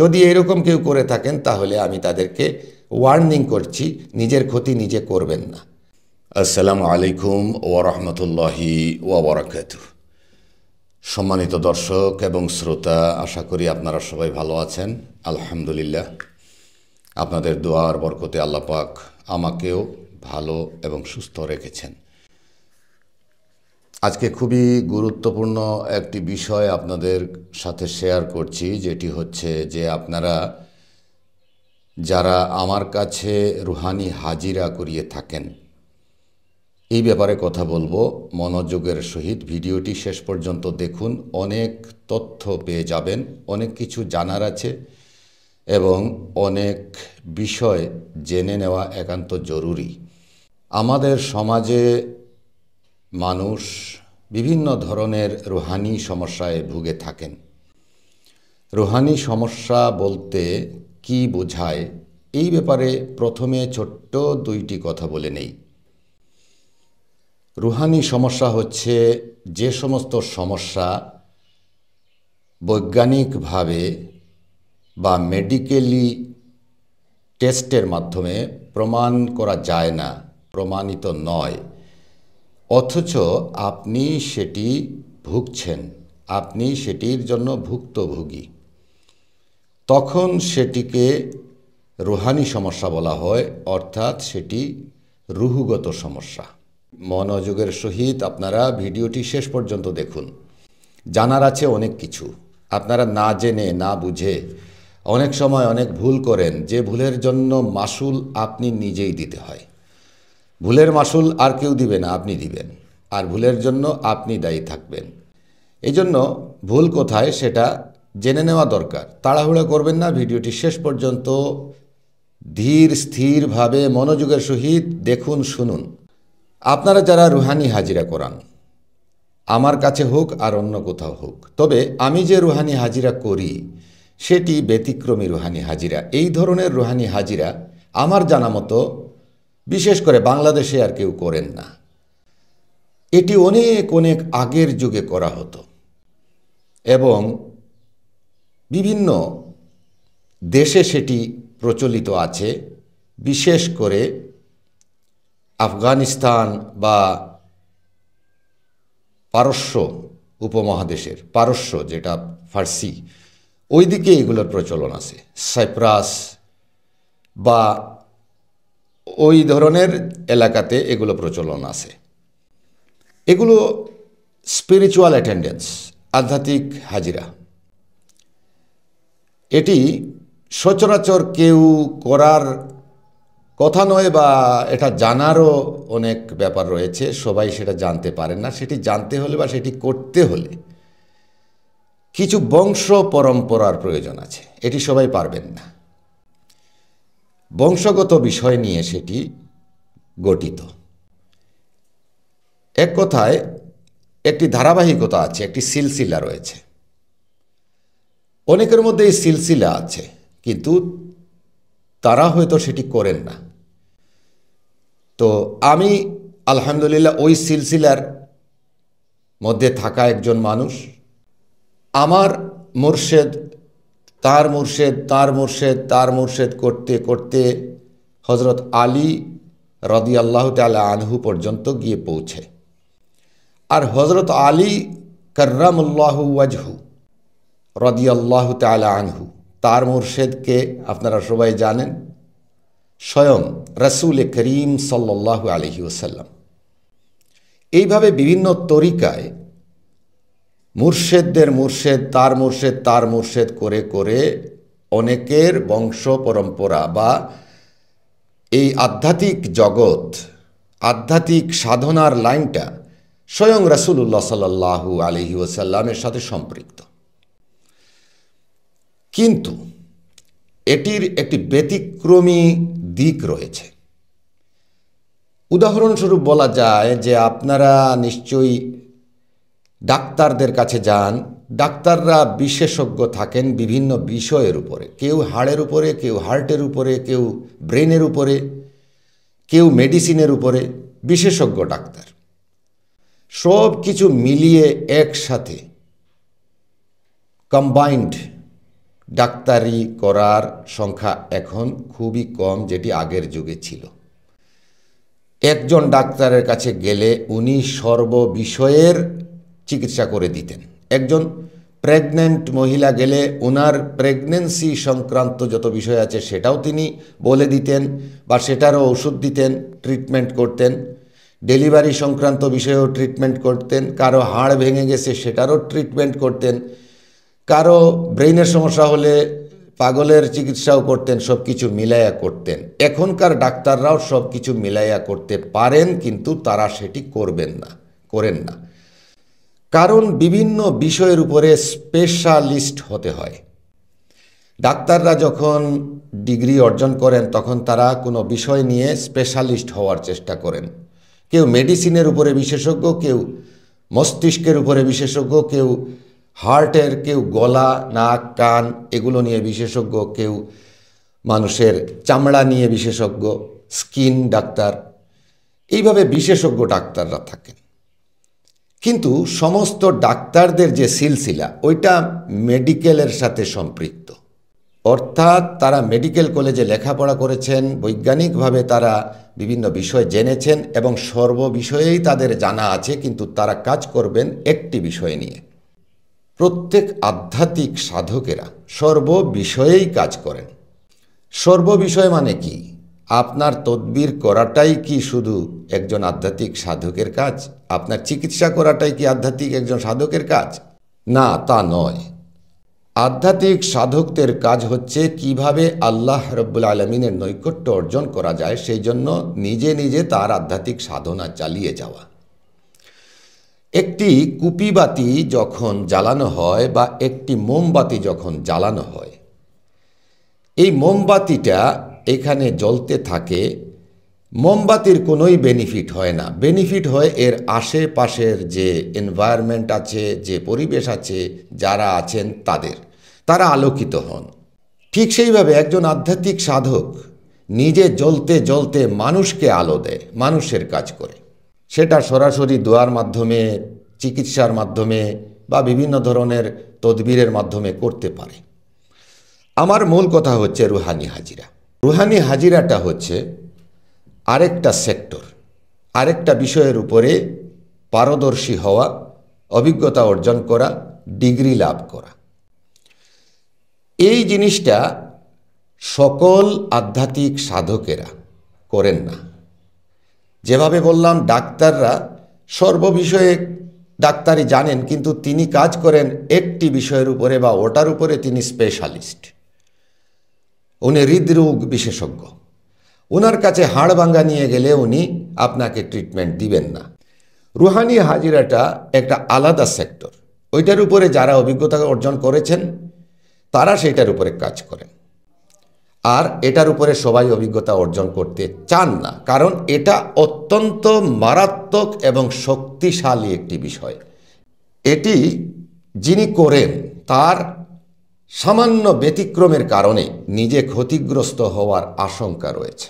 যদি এরকম কেউ করে থাকেন তাহলে আমি তাদেরকে ওয়ার্নিং করছি নিজের ক্ষতি নিজে করবেন না আসসালাম আলাইকুম ওয়ারহমতুল্লাহি ওয়াবারাকাত সম্মানিত দর্শক এবং শ্রোতা আশা করি আপনারা সবাই ভালো আছেন আলহামদুলিল্লাহ আপনাদের দোয়ার বরকতে আল্লাপাক আমাকেও ভালো এবং সুস্থ রেখেছেন আজকে খুবই গুরুত্বপূর্ণ একটি বিষয় আপনাদের সাথে শেয়ার করছি যেটি হচ্ছে যে আপনারা যারা আমার কাছে রুহানি হাজিরা করিয়ে থাকেন এই ব্যাপারে কথা বলবো মনোযোগের সহিত ভিডিওটি শেষ পর্যন্ত দেখুন অনেক তথ্য পেয়ে যাবেন অনেক কিছু জানার আছে এবং অনেক বিষয় জেনে নেওয়া একান্ত জরুরি আমাদের সমাজে মানুষ বিভিন্ন ধরনের রুহানি সমস্যায় ভুগে থাকেন রুহানি সমস্যা বলতে কি বোঝায় এই ব্যাপারে প্রথমে ছোট্ট দুইটি কথা বলে নেই রুহানি সমস্যা হচ্ছে যে সমস্ত সমস্যা বৈজ্ঞানিকভাবে বা মেডিকেলি টেস্টের মাধ্যমে প্রমাণ করা যায় না প্রমাণিত নয় অথচ আপনি সেটি ভুগছেন আপনি সেটির জন্য ভুক্তভোগী তখন সেটিকে রুহানি সমস্যা বলা হয় অর্থাৎ সেটি রুহুগত সমস্যা মনোযোগের সহিত আপনারা ভিডিওটি শেষ পর্যন্ত দেখুন জানার আছে অনেক কিছু আপনারা না জেনে না বুঝে অনেক সময় অনেক ভুল করেন যে ভুলের জন্য মাসুল আপনি নিজেই দিতে হয় ভুলের মাসুল আর কেউ দিবে না আপনি দিবেন আর ভুলের জন্য আপনি দায়ী থাকবেন এজন্য ভুল কোথায় সেটা জেনে নেওয়া দরকার তাড়াহুড়া করবেন না ভিডিওটি শেষ পর্যন্ত ধীর স্থিরভাবে মনোযোগের সহিত দেখুন শুনুন আপনারা যারা রুহানি হাজিরা করান আমার কাছে হোক আর অন্য কোথাও হোক তবে আমি যে রুহানি হাজিরা করি সেটি ব্যতিক্রমী রুহানি হাজিরা এই ধরনের রুহানি হাজিরা আমার জানা মতো বিশেষ করে বাংলাদেশে আর কেউ করেন না এটি অনেক অনেক আগের যুগে করা হতো এবং বিভিন্ন দেশে সেটি প্রচলিত আছে বিশেষ করে আফগানিস্তান বা পারস্য উপমহাদেশের পারস্য যেটা ফার্সি ওইদিকে এগুলোর প্রচলন আছে সাইপ্রাস বা ওই ধরনের এলাকাতে এগুলো প্রচলন আছে এগুলো স্পিরিচুয়াল অ্যাটেন্ডেন্স আধ্যাত্মিক হাজিরা এটি সচরাচর কেউ করার কথা নয় বা এটা জানারও অনেক ব্যাপার রয়েছে সবাই সেটা জানতে পারেন না সেটি জানতে হলে বা সেটি করতে হলে কিছু বংশ পরম্পরার প্রয়োজন আছে এটি সবাই পারবেন না বংশগত বিষয় নিয়ে সেটি গঠিত এক কথায় একটি ধারাবাহিকতা আছে একটি সিলসিলা রয়েছে অনেকের মধ্যে এই সিলসিলা আছে কিন্তু তারা হয়তো সেটি করেন না তো আমি আলহামদুলিল্লাহ ওই সিলসিলার মধ্যে থাকা একজন মানুষ আমার মোর্শেদ তার মুর্শেদ তার মুর্শেদ তার মুর্শেদ করতে করতে হজরত আলী রদি আল্লাহ তালা আনহু পর্যন্ত গিয়ে পৌঁছে আর হজরত আলী কর্রামুল্লাহ ওয়াজহু রদি আল্লাহ তালা আনহু তার মুর্শেদকে আপনারা সবাই জানেন স্বয়ং রসুল করিম সাল্লাহ আলহি ওসাল্লাম এইভাবে বিভিন্ন তরিকায় মুর্শেদদের মুর্শেদ তার মুর্শেদ তার মুর্শেদ করে করে অনেকের বংশ পরম্পরা বা এই আধ্যাত্মিক জগৎ আধ্যাত্মিক সাধনার লাইনটা স্বয়ং রাসুলুল্লাহ সাল্লাহু আলহি ওসাল্লামের সাথে সম্পৃক্ত কিন্তু এটির একটি ব্যতিক্রমী দিক রয়েছে উদাহরণস্বরূপ বলা যায় যে আপনারা নিশ্চয়ই ডাক্তারদের কাছে যান ডাক্তাররা বিশেষজ্ঞ থাকেন বিভিন্ন বিষয়ের উপরে কেউ হাড়ের উপরে কেউ হার্টের উপরে কেউ ব্রেনের উপরে কেউ মেডিসিনের উপরে বিশেষজ্ঞ ডাক্তার সব কিছু মিলিয়ে একসাথে কম্বাইন্ড ডাক্তারি করার সংখ্যা এখন খুবই কম যেটি আগের যুগে ছিল একজন ডাক্তারের কাছে গেলে উনি সর্ববিষয়ের চিকিৎসা করে দিতেন একজন প্রেগনেন্ট মহিলা গেলে ওনার প্রেগনেন্সি সংক্রান্ত যত বিষয় আছে সেটাও তিনি বলে দিতেন বা সেটারও ওষুধ দিতেন ট্রিটমেন্ট করতেন ডেলিভারি সংক্রান্ত বিষয়েও ট্রিটমেন্ট করতেন কারো হাড় ভেঙে গেছে সেটারও ট্রিটমেন্ট করতেন কারো ব্রেইনের সমস্যা হলে পাগলের চিকিৎসাও করতেন সব কিছু মিলাইয়া করতেন এখনকার ডাক্তাররাও সব কিছু মিলাইয়া করতে পারেন কিন্তু তারা সেটি করবেন না করেন না কারণ বিভিন্ন বিষয়ের উপরে স্পেশালিস্ট হতে হয় ডাক্তাররা যখন ডিগ্রি অর্জন করেন তখন তারা কোনো বিষয় নিয়ে স্পেশালিস্ট হওয়ার চেষ্টা করেন কেউ মেডিসিনের উপরে বিশেষজ্ঞ কেউ মস্তিষ্কের উপরে বিশেষজ্ঞ কেউ হার্টের কেউ গলা নাক কান এগুলো নিয়ে বিশেষজ্ঞ কেউ মানুষের চামড়া নিয়ে বিশেষজ্ঞ স্কিন ডাক্তার এইভাবে বিশেষজ্ঞ ডাক্তাররা থাকেন কিন্তু সমস্ত ডাক্তারদের যে সিলসিলা ওইটা মেডিকেলের সাথে সম্পৃক্ত অর্থাৎ তারা মেডিকেল কলেজে লেখাপড়া করেছেন বৈজ্ঞানিকভাবে তারা বিভিন্ন বিষয় জেনেছেন এবং সর্ববিষয়েই তাদের জানা আছে কিন্তু তারা কাজ করবেন একটি বিষয় নিয়ে প্রত্যেক আধ্যাত্মিক সাধকেরা সর্ববিষয়েই কাজ করেন সর্ববিষয় মানে কী আপনার তদবির করাটাই কি শুধু একজন আধ্যাত্মিক সাধকের কাজ আপনার চিকিৎসা করাটাই কি আধ্যাত্মিক একজন সাধকের কাজ না তা নয় আধ্যাত্মিক সাধকদের কাজ হচ্ছে কিভাবে আল্লাহ রব্বুল আলমিনের নৈকট্য অর্জন করা যায় সেই জন্য নিজে নিজে তার আধ্যাত্মিক সাধনা চালিয়ে যাওয়া একটি কুপিবাতি যখন জ্বালানো হয় বা একটি মোমবাতি যখন জ্বালানো হয় এই মোমবাতিটা এখানে জ্বলতে থাকে মোমবাতির কোনোই বেনিফিট হয় না বেনিফিট হয় এর আশেপাশের যে এনভায়রনমেন্ট আছে যে পরিবেশ আছে যারা আছেন তাদের তারা আলোকিত হন ঠিক সেইভাবে একজন আধ্যাত্মিক সাধক নিজে জ্বলতে জ্বলতে মানুষকে আলো দেয় মানুষের কাজ করে সেটা সরাসরি দোয়ার মাধ্যমে চিকিৎসার মাধ্যমে বা বিভিন্ন ধরনের তদবিরের মাধ্যমে করতে পারে আমার মূল কথা হচ্ছে রুহানি হাজিরা রুহানি হাজিরাটা হচ্ছে আরেকটা সেক্টর আরেকটা বিষয়ের উপরে পারদর্শী হওয়া অভিজ্ঞতা অর্জন করা ডিগ্রি লাভ করা এই জিনিসটা সকল আধ্যাত্মিক সাধকেরা করেন না যেভাবে বললাম ডাক্তাররা সর্ববিষয়ে ডাক্তারই জানেন কিন্তু তিনি কাজ করেন একটি বিষয়ের উপরে বা ওটার উপরে তিনি স্পেশালিস্ট উনি হৃদরোগ বিশেষজ্ঞ ওনার কাছে হাড় ভাঙ্গা নিয়ে গেলে উনি আপনাকে ট্রিটমেন্ট দিবেন না রুহানি হাজিরাটা একটা আলাদা সেক্টর ওইটার উপরে যারা অভিজ্ঞতা অর্জন করেছেন তারা সেটার উপরে কাজ করেন আর এটার উপরে সবাই অভিজ্ঞতা অর্জন করতে চান না কারণ এটা অত্যন্ত মারাত্মক এবং শক্তিশালী একটি বিষয় এটি যিনি করেন তার সামান্য ব্যতিক্রমের কারণে নিজে ক্ষতিগ্রস্ত হওয়ার আশঙ্কা রয়েছে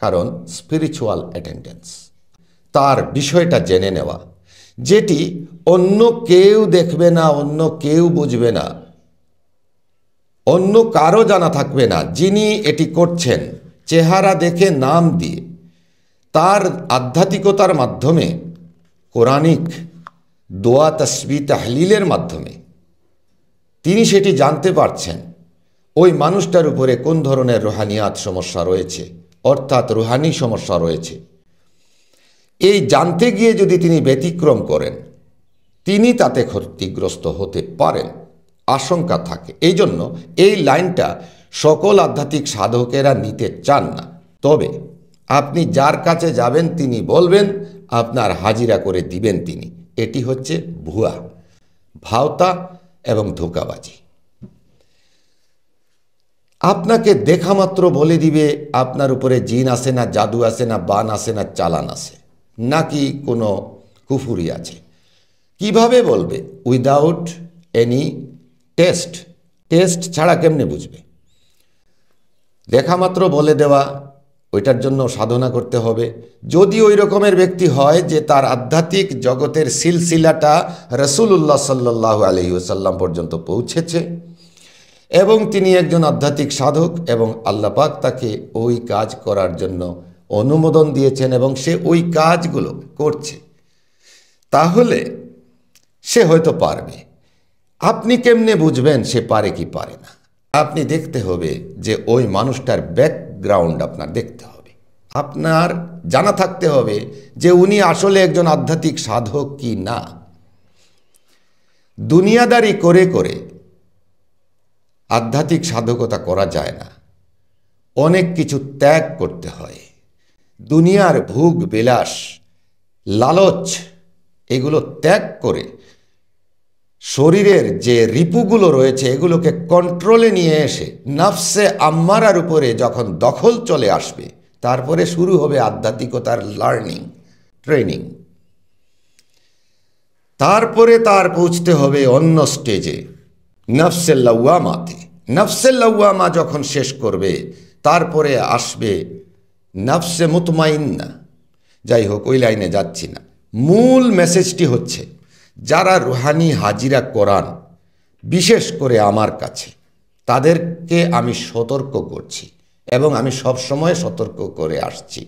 কারণ স্পিরিচুয়াল অ্যাটেন্ডেন্স তার বিষয়টা জেনে নেওয়া যেটি অন্য কেউ দেখবে না অন্য কেউ বুঝবে না অন্য কারো জানা থাকবে না যিনি এটি করছেন চেহারা দেখে নাম দিয়ে তার আধ্যাত্মিকতার মাধ্যমে কোরআনিক দোয়া তসবি তাহলিলের মাধ্যমে তিনি সেটি জানতে পারছেন ওই মানুষটার উপরে কোন ধরনের রুহানিয়াত সমস্যা রয়েছে অর্থাৎ রুহানি সমস্যা রয়েছে এই জানতে গিয়ে যদি তিনি ব্যতিক্রম করেন তিনি তাতে ক্ষতিগ্রস্ত হতে পারেন আশঙ্কা থাকে এই জন্য এই লাইনটা সকল আধ্যাত্মিক সাধকেরা নিতে চান না তবে আপনি যার কাছে যাবেন তিনি বলবেন আপনার হাজিরা করে দিবেন তিনি এটি হচ্ছে ভুয়া ভাওতা এবং ধোকাবাজি আপনাকে দেখা মাত্র বলে দিবে আপনার উপরে জিন আসে না জাদু আসে না বান আসে না চালান আসে নাকি কোনো কুফুরি আছে কিভাবে বলবে উইদাউট এনি টেস্ট টেস্ট ছাড়া কেমনে বুঝবে দেখা মাত্র বলে দেওয়া ওইটার জন্য সাধনা করতে হবে যদি ওই রকমের ব্যক্তি হয় যে তার আধ্যাত্মিক জগতের সিলসিলাটা রসুল্লাহ সাল্লাহ আলহিউসাল্লাম পর্যন্ত পৌঁছেছে এবং তিনি একজন আধ্যাত্মিক সাধক এবং আল্লাপাক তাকে ওই কাজ করার জন্য অনুমোদন দিয়েছেন এবং সে ওই কাজগুলো করছে তাহলে সে হয়তো পারবে আপনি কেমনে বুঝবেন সে পারে কি পারে না আপনি দেখতে হবে যে ওই মানুষটার ব্যাকগ্রাউন্ড আপনার দেখতে হবে আপনার জানা থাকতে হবে যে উনি আসলে একজন আধ্যাত্মিক সাধক কি না দুনিয়াদারি করে করে আধ্যাত্মিক সাধকতা করা যায় না অনেক কিছু ত্যাগ করতে হয় দুনিয়ার ভোগ বিলাস লালচ এগুলো ত্যাগ করে শরীরের যে রিপুগুলো রয়েছে এগুলোকে কন্ট্রোলে নিয়ে এসে নাফসে আম্মারার উপরে যখন দখল চলে আসবে তারপরে শুরু হবে আধ্যাত্মিকতার লার্নিং ট্রেনিং তারপরে তার পৌঁছতে হবে অন্য স্টেজে নফসেল্লাউয়ামাতে নফসেল্লাউয়ামা যখন শেষ করবে তারপরে আসবে নফসে মুতমাইন্না যাই হোক ওই লাইনে যাচ্ছি না মূল মেসেজটি হচ্ছে যারা রুহানি হাজিরা করান বিশেষ করে আমার কাছে তাদেরকে আমি সতর্ক করছি এবং আমি সবসময় সতর্ক করে আসছি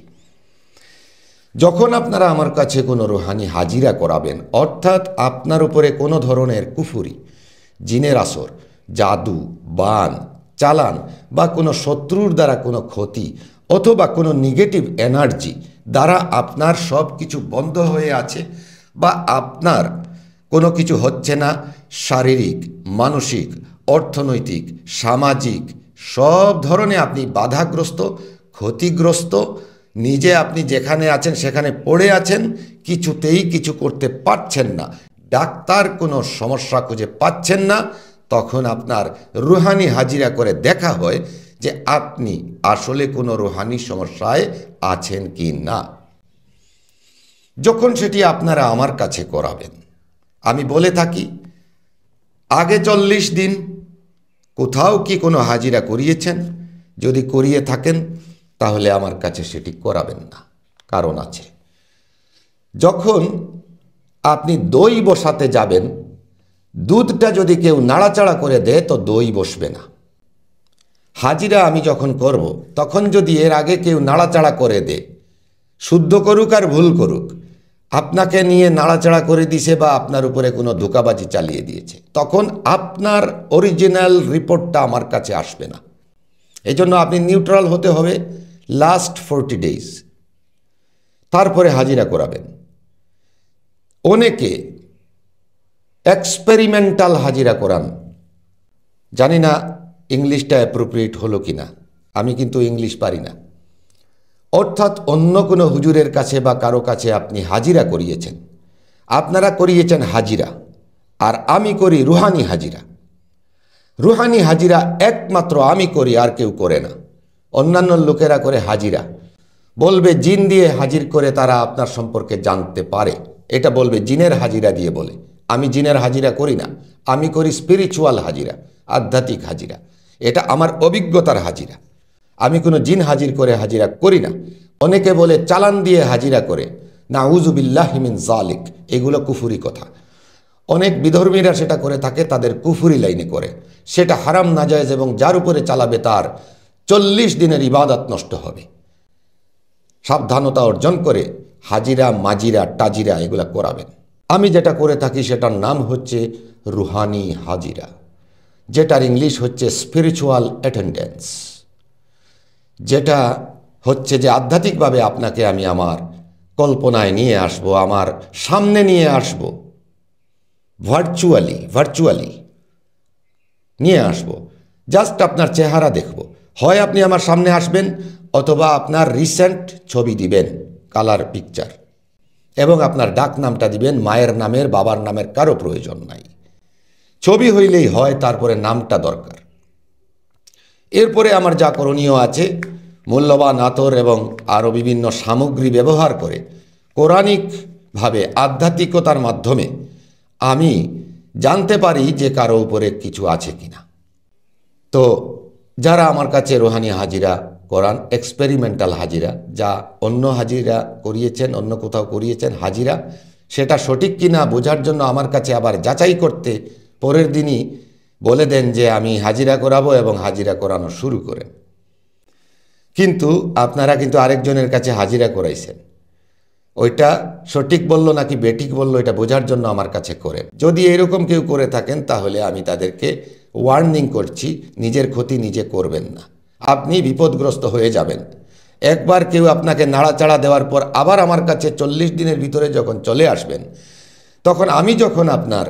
যখন আপনারা আমার কাছে কোনো রুহানি হাজিরা করাবেন অর্থাৎ আপনার উপরে কোনো ধরনের কুফুরি জিনের আসর জাদু বান চালান বা কোনো শত্রুর দ্বারা কোনো ক্ষতি অথবা কোনো নেগেটিভ এনার্জি দ্বারা আপনার সব কিছু বন্ধ হয়ে আছে বা আপনার কোনো কিছু হচ্ছে না শারীরিক মানসিক অর্থনৈতিক সামাজিক সব ধরনে আপনি বাধাগ্রস্ত ক্ষতিগ্রস্ত নিজে আপনি যেখানে আছেন সেখানে পড়ে আছেন কিছুতেই কিছু করতে পারছেন না ডাক্তার কোনো সমস্যা খুঁজে পাচ্ছেন না তখন আপনার রুহানি হাজিরা করে দেখা হয় যে আপনি আসলে কোনো রুহানি সমস্যায় আছেন কি না যখন সেটি আপনারা আমার কাছে করাবেন আমি বলে থাকি আগে চল্লিশ দিন কোথাও কি কোনো হাজিরা করিয়েছেন যদি করিয়ে থাকেন তাহলে আমার কাছে সেটি করাবেন না কারণ আছে যখন আপনি দই বসাতে যাবেন দুধটা যদি কেউ নাড়াচাড়া করে দেয় তো দই বসবে না হাজিরা আমি যখন করব তখন যদি এর আগে কেউ নাড়াচাড়া করে দে শুদ্ধ করুক আর ভুল করুক আপনাকে নিয়ে নাড়াচাড়া করে দিছে বা আপনার উপরে কোনো ধোকাবাজি চালিয়ে দিয়েছে তখন আপনার অরিজিনাল রিপোর্টটা আমার কাছে আসবে না এই জন্য আপনি নিউট্রাল হতে হবে লাস্ট ফোরটি ডেজ তারপরে হাজিরা করাবেন অনেকে এক্সপেরিমেন্টাল হাজিরা করান জানি না ইংলিশটা অ্যাপ্রোপ্রিয়েট হলো কি না আমি কিন্তু ইংলিশ পারি না অর্থাৎ অন্য কোনো হুজুরের কাছে বা কারো কাছে আপনি হাজিরা করিয়েছেন আপনারা করিয়েছেন হাজিরা আর আমি করি রুহানি হাজিরা রুহানি হাজিরা একমাত্র আমি করি আর কেউ করে না অন্যান্য লোকেরা করে হাজিরা বলবে জিন দিয়ে হাজির করে তারা আপনার সম্পর্কে জানতে পারে এটা বলবে জিনের হাজিরা দিয়ে বলে আমি জিনের হাজিরা করি না আমি করি স্পিরিচুয়াল হাজিরা আধ্যাত্মিক হাজিরা এটা আমার অভিজ্ঞতার হাজিরা আমি কোনো জিন হাজির করে হাজিরা করি না অনেকে বলে চালান দিয়ে হাজিরা করে না উজুবিল্লাহ জালিক এগুলো কুফুরি কথা অনেক বিধর্মীরা সেটা করে থাকে তাদের কুফুরি লাইনে করে সেটা হারাম নাজায়জ এবং যার উপরে চালাবে তার চল্লিশ দিনের ইবাদত নষ্ট হবে সাবধানতা অর্জন করে হাজিরা মাজিরা টাজিরা এগুলা করাবেন আমি যেটা করে থাকি সেটার নাম হচ্ছে রুহানি হাজিরা যেটার ইংলিশ হচ্ছে স্পিরিচুয়াল অ্যাটেন্ডেন্স যেটা হচ্ছে যে আধ্যাত্মিকভাবে আপনাকে আমি আমার কল্পনায় নিয়ে আসব আমার সামনে নিয়ে আসব ভার্চুয়ালি ভার্চুয়ালি নিয়ে আসব জাস্ট আপনার চেহারা দেখব হয় আপনি আমার সামনে আসবেন অথবা আপনার রিসেন্ট ছবি দিবেন কালার পিকচার এবং আপনার ডাক নামটা দিবেন মায়ের নামের বাবার নামের কারো প্রয়োজন নাই ছবি হইলেই হয় তারপরে নামটা দরকার এরপরে আমার যা করণীয় আছে মূল্যবান আতর এবং আরও বিভিন্ন সামগ্রী ব্যবহার করে কোরআনিকভাবে আধ্যাত্মিকতার মাধ্যমে আমি জানতে পারি যে কারো উপরে কিছু আছে কি না তো যারা আমার কাছে রোহানি হাজিরা কোরআন এক্সপেরিমেন্টাল হাজিরা যা অন্য হাজিরা করিয়েছেন অন্য কোথাও করিয়েছেন হাজিরা সেটা সঠিক কিনা বোঝার জন্য আমার কাছে আবার যাচাই করতে পরের দিনই বলে দেন যে আমি হাজিরা করাবো এবং হাজিরা করানো শুরু করেন কিন্তু আপনারা কিন্তু আরেকজনের কাছে হাজিরা করাইছেন ওইটা সঠিক বলল নাকি বেঠিক বলল এটা বোঝার জন্য আমার কাছে করে যদি এরকম কেউ করে থাকেন তাহলে আমি তাদেরকে ওয়ার্নিং করছি নিজের ক্ষতি নিজে করবেন না আপনি বিপদগ্রস্ত হয়ে যাবেন একবার কেউ আপনাকে নাড়াচাড়া দেওয়ার পর আবার আমার কাছে চল্লিশ দিনের ভিতরে যখন চলে আসবেন তখন আমি যখন আপনার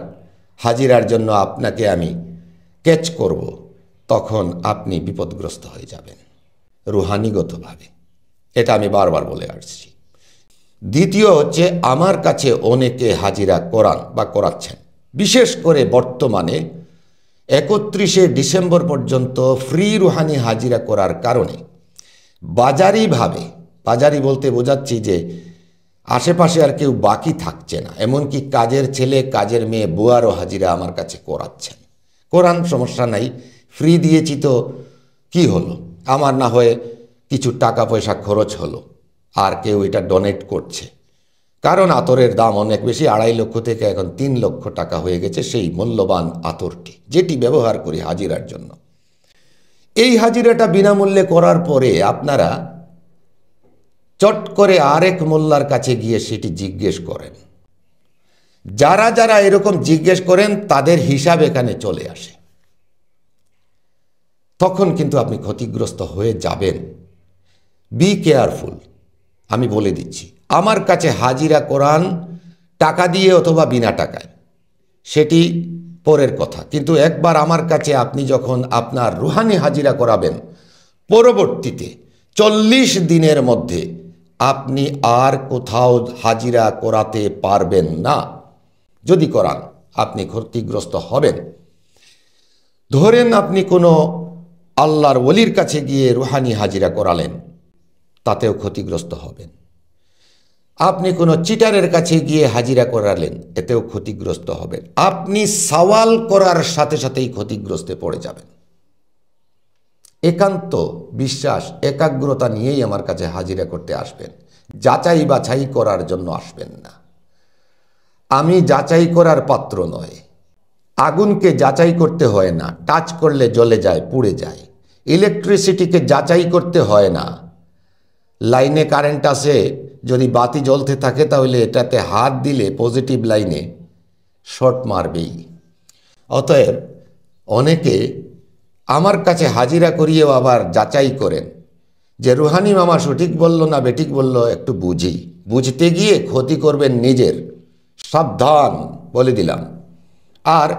হাজিরার জন্য আপনাকে আমি ক্যাচ করব তখন আপনি বিপদগ্রস্ত হয়ে যাবেন রুহানিগতভাবে এটা আমি বারবার বলে আসছি দ্বিতীয় হচ্ছে আমার কাছে অনেকে হাজিরা করান বা করাচ্ছেন বিশেষ করে বর্তমানে একত্রিশে ডিসেম্বর পর্যন্ত ফ্রি রুহানি হাজিরা করার কারণে বাজারিভাবে বাজারি বলতে বোঝাচ্ছি যে আশেপাশে আর কেউ বাকি থাকছে না এমনকি কাজের ছেলে কাজের মেয়ে বুয়ারও হাজিরা আমার কাছে করাচ্ছেন কোরআন সমস্যা নাই ফ্রি দিয়েছি তো কী হলো আমার না হয়ে কিছু টাকা পয়সা খরচ হলো আর কেউ এটা ডোনেট করছে কারণ আতরের দাম অনেক বেশি আড়াই লক্ষ থেকে এখন তিন লক্ষ টাকা হয়ে গেছে সেই মূল্যবান আতরটি যেটি ব্যবহার করি হাজিরার জন্য এই হাজিরাটা বিনামূল্যে করার পরে আপনারা চট করে আরেক মোল্লার কাছে গিয়ে সেটি জিজ্ঞেস করেন যারা যারা এরকম জিজ্ঞেস করেন তাদের হিসাব এখানে চলে আসে তখন কিন্তু আপনি ক্ষতিগ্রস্ত হয়ে যাবেন বি কেয়ারফুল আমি বলে দিচ্ছি আমার কাছে হাজিরা কোরআন টাকা দিয়ে অথবা বিনা টাকায় সেটি পরের কথা কিন্তু একবার আমার কাছে আপনি যখন আপনার রুহানি হাজিরা করাবেন পরবর্তীতে চল্লিশ দিনের মধ্যে আপনি আর কোথাও হাজিরা করাতে পারবেন না যদি করান আপনি ক্ষতিগ্রস্ত হবেন ধরেন আপনি কোনো আল্লাহর ওলির কাছে গিয়ে রুহানি হাজিরা করালেন তাতেও ক্ষতিগ্রস্ত হবেন আপনি কোনো চিটারের কাছে গিয়ে হাজিরা করালেন এতেও ক্ষতিগ্রস্ত হবেন আপনি সওয়াল করার সাথে সাথেই ক্ষতিগ্রস্তে পড়ে যাবেন একান্ত বিশ্বাস একাগ্রতা নিয়েই আমার কাছে হাজিরা করতে আসবেন যাচাই বাছাই করার জন্য আসবেন না আমি যাচাই করার পাত্র নয় আগুনকে যাচাই করতে হয় না টাচ করলে জ্বলে যায় পুড়ে যায় ইলেকট্রিসিটিকে যাচাই করতে হয় না লাইনে কারেন্ট আসে যদি বাতি জ্বলতে থাকে তাহলে এটাতে হাত দিলে পজিটিভ লাইনে শর্ট মারবেই অতএব অনেকে আমার কাছে হাজিরা করিয়েও আবার যাচাই করেন যে রুহানি মামা সঠিক বলল না বেঠিক বলল একটু বুঝি বুঝতে গিয়ে ক্ষতি করবেন নিজের সাবধান বলে দিলাম আর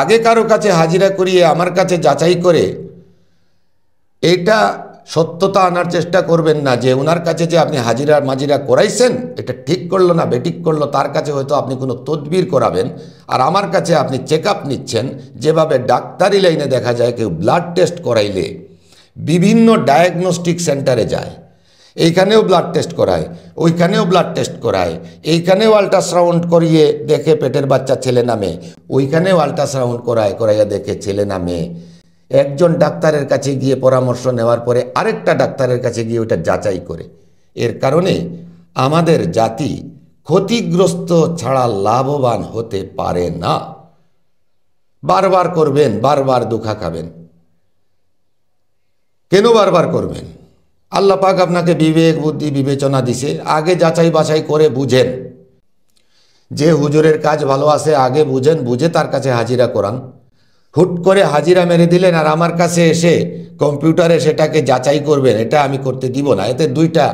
আগে কারো কাছে হাজিরা করিয়ে আমার কাছে যাচাই করে এটা সত্যতা আনার চেষ্টা করবেন না যে ওনার কাছে যে আপনি হাজিরা মাজিরা করাইছেন এটা ঠিক করলো না বেটিক করলো তার কাছে হয়তো আপনি কোনো তদবির করাবেন আর আমার কাছে আপনি চেক নিচ্ছেন যেভাবে ডাক্তারি লাইনে দেখা যায় কেউ ব্লাড টেস্ট করাইলে বিভিন্ন ডায়াগনস্টিক সেন্টারে যায় এইখানেও ব্লাড টেস্ট করায় ওইখানেও ব্লাড টেস্ট করায় এইখানেও আল্ট্রাসাউন্ড করিয়ে দেখে পেটের বাচ্চা ছেলে নামে ওইখানেও আল্ট্রাসাউন্ড করায় করাইয়া দেখে ছেলে নামে একজন ডাক্তারের কাছে গিয়ে পরামর্শ নেওয়ার পরে আরেকটা ডাক্তারের কাছে গিয়ে ওটা যাচাই করে এর কারণে আমাদের জাতি ক্ষতিগ্রস্ত ছাড়া লাভবান হতে পারে না বারবার করবেন বারবার দুঃখা খাবেন কেন বারবার করবেন আল্লাহ পাক আপনাকে বিবেক বুদ্ধি বিবেচনা দিছে আগে যাচাই বাছাই করে বুঝেন যে হুজুরের কাজ ভালো আছে আগে বুঝেন বুঝে তার কাছে হাজিরা করান হুট করে হাজিরা মেরে দিলেন আর আমার কাছে এসে কম্পিউটারে সেটাকে যাচাই করবেন এটা আমি করতে দিব না এতে দুইটা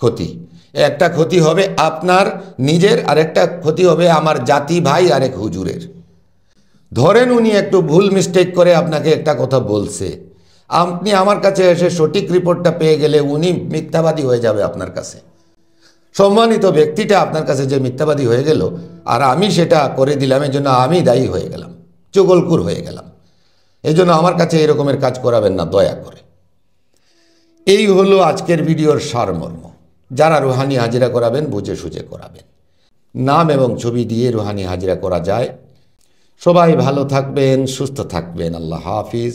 ক্ষতি একটা ক্ষতি হবে আপনার নিজের আর একটা ক্ষতি হবে আমার জাতি ভাই আর এক হুজুরের ধরেন উনি একটু ভুল মিস্টেক করে আপনাকে একটা কথা বলছে আপনি আমার কাছে এসে সঠিক রিপোর্টটা পেয়ে গেলে উনি মিথ্যাবাদী হয়ে যাবে আপনার কাছে সম্মানিত ব্যক্তিটা আপনার কাছে যে মিথ্যাবাদী হয়ে গেল আর আমি সেটা করে দিলাম এর জন্য আমি দায়ী হয়ে গেলাম চুগলকুর হয়ে গেলাম এই জন্য আমার কাছে এরকমের কাজ করাবেন না দয়া করে এই হলো আজকের ভিডিওর সারমর্ম যারা রুহানি হাজিরা করাবেন বুঝে সুঝে করাবেন নাম এবং ছবি দিয়ে রুহানি হাজিরা করা যায় সবাই ভালো থাকবেন সুস্থ থাকবেন আল্লাহ হাফিজ